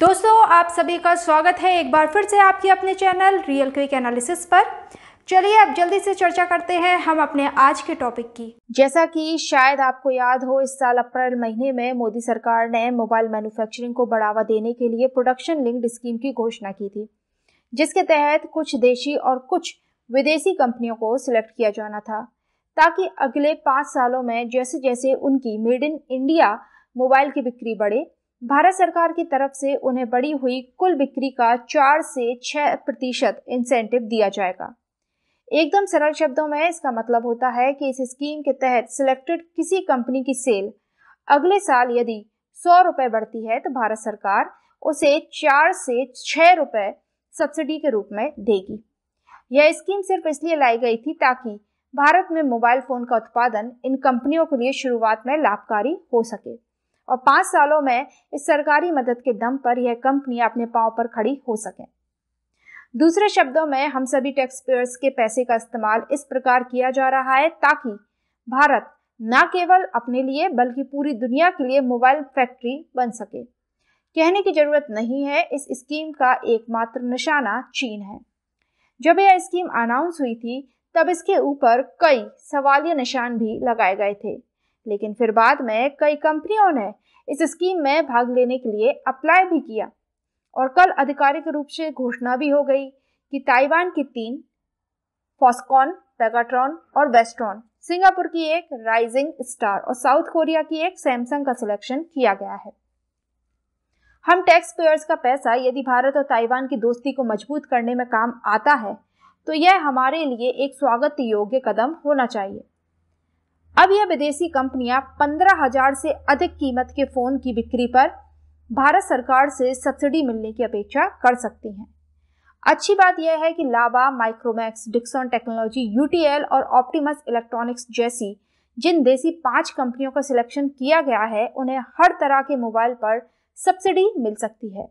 दोस्तों आप सभी का स्वागत है एक बार फिर से आपके अपने चैनल रियल क्विक एनालिसिस पर चलिए अब जल्दी से चर्चा करते हैं हम अपने आज के टॉपिक की जैसा कि शायद आपको याद हो इस साल अप्रैल महीने में मोदी सरकार ने मोबाइल मैन्युफैक्चरिंग को बढ़ावा देने के लिए प्रोडक्शन लिंक्ड स्कीम की घोषणा की थी जिसके तहत कुछ देशी और कुछ विदेशी कंपनियों को सिलेक्ट किया जाना था ताकि अगले पाँच सालों में जैसे जैसे उनकी मेड इन इंडिया मोबाइल की बिक्री बढ़े भारत सरकार की तरफ से उन्हें बढ़ी हुई कुल बिक्री का चार से छः प्रतिशत इंसेंटिव दिया जाएगा एकदम सरल शब्दों में इसका मतलब होता है कि इस स्कीम के तहत सिलेक्टेड किसी कंपनी की सेल अगले साल यदि सौ रुपये बढ़ती है तो भारत सरकार उसे चार से छः रुपये सब्सिडी के रूप में देगी यह स्कीम सिर्फ इसलिए लाई गई थी ताकि भारत में मोबाइल फ़ोन का उत्पादन इन कंपनियों के लिए शुरुआत में लाभकारी हो सके और पाँच सालों में इस सरकारी मदद के दम पर यह कंपनियां अपने पाँव पर खड़ी हो सके दूसरे शब्दों में हम सभी टैक्स पेयर्स के पैसे का इस्तेमाल इस प्रकार किया जा रहा है ताकि भारत न केवल अपने लिए बल्कि पूरी दुनिया के लिए मोबाइल फैक्ट्री बन सके कहने की जरूरत नहीं है इस स्कीम का एकमात्र निशाना चीन है जब यह स्कीम अनाउंस हुई थी तब इसके ऊपर कई सवालिया निशान भी लगाए गए थे लेकिन फिर बाद में कई कंपनियों ने इस स्कीम में भाग लेने के लिए अप्लाई भी किया और कल आधिकारिक रूप से घोषणा भी हो गई कि ताइवान की तीन फॉस्कॉन पेगाट्रॉन और वेस्ट्रॉन सिंगापुर की एक राइजिंग स्टार और साउथ कोरिया की एक सैमसंग का सिलेक्शन किया गया है हम टैक्स पेयर्स का पैसा यदि भारत और ताइवान की दोस्ती को मजबूत करने में काम आता है तो यह हमारे लिए एक स्वागत योग्य कदम होना चाहिए अब यह विदेशी कंपनियां पंद्रह हजार से अधिक कीमत के फोन की बिक्री पर भारत सरकार से सब्सिडी मिलने की अपेक्षा कर सकती हैं अच्छी बात यह है कि Lava Micromax Dixon technology UTL और ऑप्टिमस इलेक्ट्रॉनिक्स जैसी जिन देसी पांच कंपनियों का सिलेक्शन किया गया है उन्हें हर तरह के मोबाइल पर सब्सिडी मिल सकती है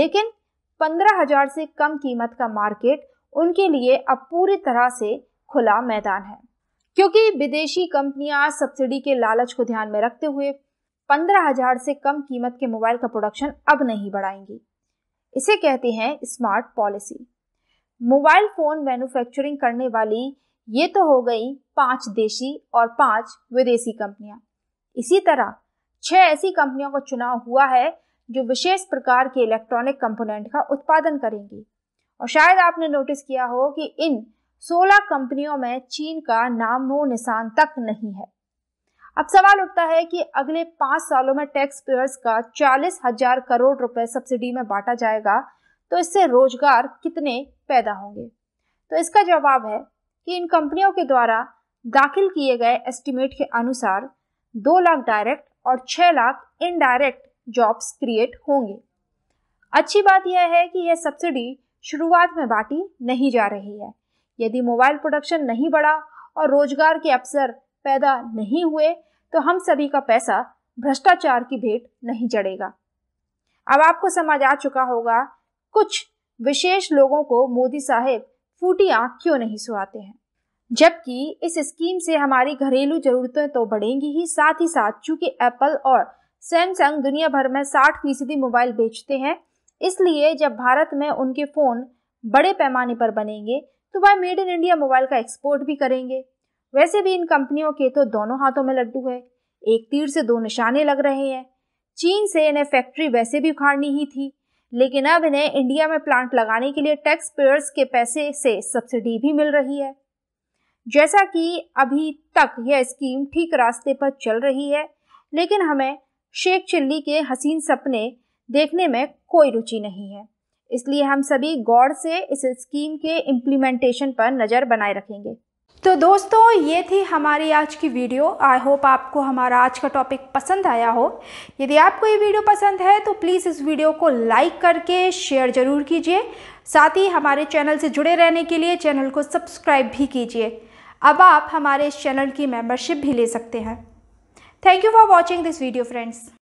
लेकिन पंद्रह हजार से कम कीमत का मार्केट उनके लिए अब पूरी तरह से खुला मैदान है क्योंकि विदेशी कंपनियां सब्सिडी के लालच को ध्यान में रखते हुए पंद्रह हजार से कम कीमत के मोबाइल का प्रोडक्शन अब नहीं बढ़ाएंगी इसे कहते हैं smart policy mobile phone manufacturing करने वाली ये तो हो गई पांच देशी और पांच विदेशी कंपनियां इसी तरह छह ऐसी कंपनियों का चुनाव हुआ है जो विशेष प्रकार के इलेक्ट्रॉनिक कंपोनेंट का उत्पादन करेंगी और शायद आपने नोटिस किया हो कि इन 16 कंपनियों में चीन का नामो निशान तक नहीं है अब सवाल उठता है कि अगले पांच सालों में टैक्स पेयर्स का चालीस हजार करोड़ रुपए सब्सिडी में बांटा जाएगा तो इससे रोजगार कितने पैदा होंगे तो इसका जवाब है कि इन कंपनियों के द्वारा दाखिल किए गए एस्टिमेट के अनुसार दो लाख डायरेक्ट और छह लाख इनडायरेक्ट जॉब्स क्रिएट होंगे अच्छी बात यह है कि यह सब्सिडी शुरुआत में बांटी नहीं जा रही है यदि मोबाइल प्रोडक्शन नहीं बढ़ा और रोजगार के अवसर पैदा नहीं हुए तो हम सभी का पैसा भ्रष्टाचार की भेंट नहीं चढ़ेगा अब आपको समझ आ चुका होगा कुछ विशेष लोगों को मोदी साहेब फूटी आंख क्यों नहीं सुहाते हैं जबकि इस स्कीम से हमारी घरेलू जरूरतें तो बढ़ेंगी ही साथ ही साथ चूंकि एप्पल और सैमसंग दुनिया भर में 60 फीसदी मोबाइल बेचते हैं इसलिए जब भारत में उनके फ़ोन बड़े पैमाने पर बनेंगे तो वह मेड इन इंडिया मोबाइल का एक्सपोर्ट भी करेंगे वैसे भी इन कंपनियों के तो दोनों हाथों में लड्डू है एक तीर से दो निशाने लग रहे हैं चीन से इन्हें फैक्ट्री वैसे भी उखाड़नी ही थी लेकिन अब इन्हें इंडिया में प्लांट लगाने के लिए टैक्स पेयर्स के पैसे से सब्सिडी भी मिल रही है जैसा कि अभी तक यह स्कीम ठीक रास्ते पर चल रही है लेकिन हमें शेख चिल्ली के हसीन सपने देखने में कोई रुचि नहीं है इसलिए हम सभी गौर से इस स्कीम के इम्प्लीमेंटेशन पर नज़र बनाए रखेंगे तो दोस्तों ये थी हमारी आज की वीडियो आई होप आपको हमारा आज का टॉपिक पसंद आया हो यदि आपको ये वीडियो पसंद है तो प्लीज़ इस वीडियो को लाइक करके शेयर ज़रूर कीजिए साथ ही हमारे चैनल से जुड़े रहने के लिए चैनल को सब्सक्राइब भी कीजिए अब आप हमारे इस चैनल की मेम्बरशिप भी ले सकते हैं thank you for watching this video friends